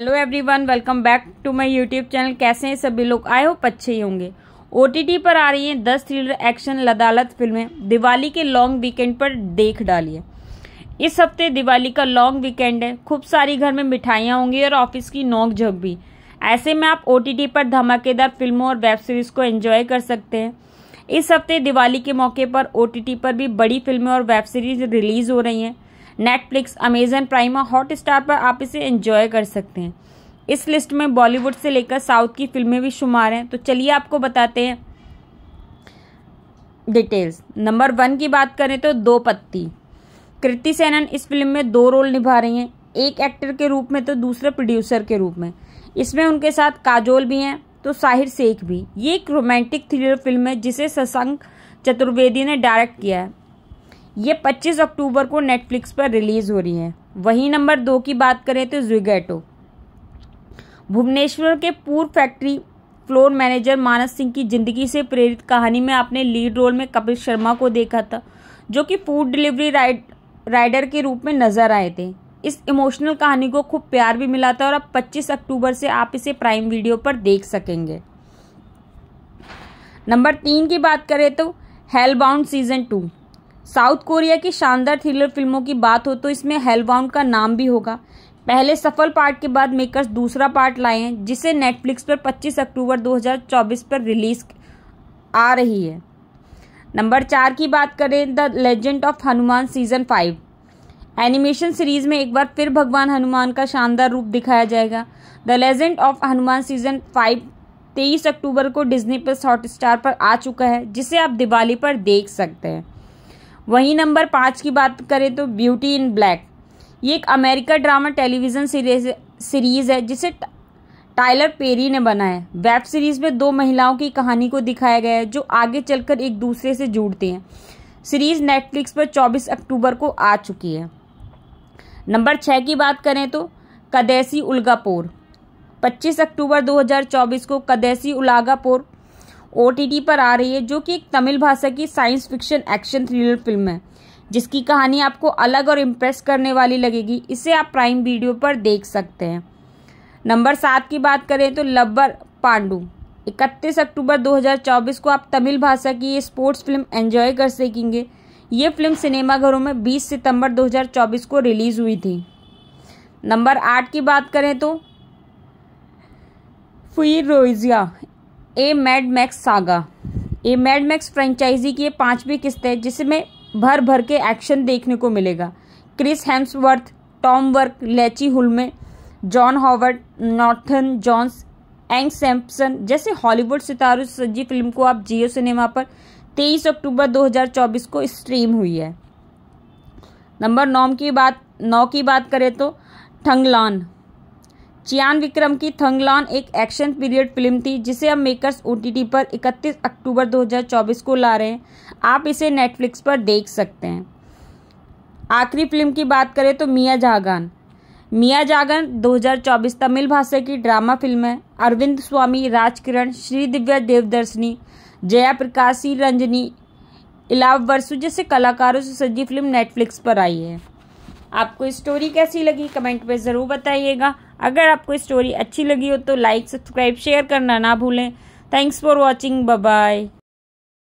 hello everyone welcome back to my YouTube channel कैसे हैं सभी लोग आए हो अच्छे ही होंगे ओटीटी पर आ रही हैं दस थ्रिलर एक्शन लदालत फिल्में दिवाली के लॉन्ग वीकेंड पर देख डालिए इस हफ्ते दिवाली का लॉन्ग वीकेंड है खूब सारी घर में मिठाइयाँ होंगी और ऑफिस की नोक झोंक भी ऐसे में आप ओ पर धमाकेदार फिल्मों और वेब सीरीज़ को एंजॉय कर सकते हैं इस हफ्ते दिवाली के मौके पर ओ पर भी बड़ी फिल्में और वेब सीरीज रिलीज़ हो रही हैं नेटफ्लिक्स अमेजन प्राइम और हॉट स्टार पर आप इसे एंजॉय कर सकते हैं इस लिस्ट में बॉलीवुड से लेकर साउथ की फिल्में भी शुमार हैं तो चलिए आपको बताते हैं डिटेल्स नंबर वन की बात करें तो दो पत्ती कृति सेनन इस फिल्म में दो रोल निभा रही हैं एक एक्टर के रूप में तो दूसरे प्रोड्यूसर के रूप में इसमें उनके साथ काजोल भी हैं तो साहिर शेख भी ये एक रोमांटिक थ्रिलर फिल्म है जिसे शशंक चतुर्वेदी ने डायरेक्ट किया है ये 25 अक्टूबर को नेटफ्लिक्स पर रिलीज़ हो रही है वहीं नंबर दो की बात करें तो जुगेटो भुवनेश्वर के पूर्व factory floor manager Manas Singh की जिंदगी से प्रेरित कहानी में आपने लीड रोल में कपिल शर्मा को देखा था जो कि फूड डिलीवरी राइड राइडर के रूप में नजर आए थे इस इमोशनल कहानी को खूब प्यार भी मिला था और अब 25 अक्टूबर से आप इसे प्राइम वीडियो पर देख सकेंगे नंबर तीन की बात करें तो Hellbound season two South Korea की शानदार थ्रिलर फिल्मों की बात हो तो इसमें हेलबाउंड का नाम भी होगा पहले सफल पार्ट के बाद मेकर्स दूसरा पार्ट लाए हैं जिसे नेटफ्लिक्स पर 25 अक्टूबर 2024 पर रिलीज आ रही है नंबर चार की बात करें the legend of Hanuman season five animation series में एक बार फिर भगवान हनुमान का शानदार रूप दिखाया जाएगा the legend of Hanuman season five तेईस अक्टूबर को डिज्नी पर हॉट स्टार पर आ चुका है जिसे आप दिवाली पर देख सकते हैं वहीं नंबर पाँच की बात करें तो ब्यूटी इन ब्लैक ये एक America drama television series series है जिसे टाइलर पेरी ने बना है वेब सीरीज़ में दो महिलाओं की कहानी को दिखाया गया है जो आगे चलकर एक दूसरे से जुड़ते हैं सीरीज़ नेटफ्लिक्स पर 24 अक्टूबर को आ चुकी है नंबर छः की बात करें तो कदैसी उल्गापोर 25 अक्टूबर 2024 को कदैसी उलागापोर ओ पर आ रही है जो कि एक तमिल भाषा की science fiction action thriller film है जिसकी कहानी आपको अलग और इम्प्रेस करने वाली लगेगी इसे आप प्राइम वीडियो पर देख सकते हैं नंबर सात की बात करें तो लब्बर पांडू 31 अक्टूबर 2024 को आप तमिल भाषा की ये स्पोर्ट्स फिल्म एंजॉय कर सकेंगे ये फिल्म सिनेमाघरों में 20 सितंबर 2024 को रिलीज़ हुई थी नंबर आठ की बात करें तो फिर रोइजिया a Mad Max saga a Mad Max franchise की ये पांचवी किस्त है जिसमें भर भर के एक्शन देखने को मिलेगा Chris Hemsworth Tom Burke Lachy Hulme John Howard Nathan Jones Angus Sampson जैसे हॉलीवुड सितारों से सज्जी फिल्म को आप जियो सिनेमा पर 23 अक्टूबर 2024 को स्ट्रीम हुई है नंबर नौ की बात नौ की बात करें तो ठंगलान चियान विक्रम की थंगलान एक एक्शन पीरियड फिल्म थी जिसे अब मेकर्स ओ पर 31 अक्टूबर 2024 को ला रहे हैं आप इसे नेटफ्लिक्स पर देख सकते हैं आखिरी फिल्म की बात करें तो मियाँ जागान मियाँ जागन 2024 तमिल भाषा की ड्रामा फिल्म है अरविंद स्वामी राजकिरण श्री दिव्या देवदर्शनी जया प्रकाशी रंजनी इलाव वर्सु जैसे कलाकारों से सजी फिल्म नेटफ्लिक्स पर आई है आपको स्टोरी कैसी लगी कमेंट में ज़रूर बताइएगा अगर आपको स्टोरी अच्छी लगी हो तो लाइक सब्सक्राइब शेयर करना ना भूलें थैंक्स फॉर वॉचिंग बाय